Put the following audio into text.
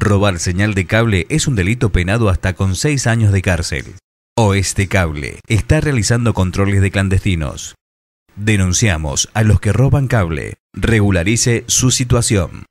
Robar señal de cable es un delito penado hasta con seis años de cárcel. O este Cable está realizando controles de clandestinos. Denunciamos a los que roban cable. Regularice su situación.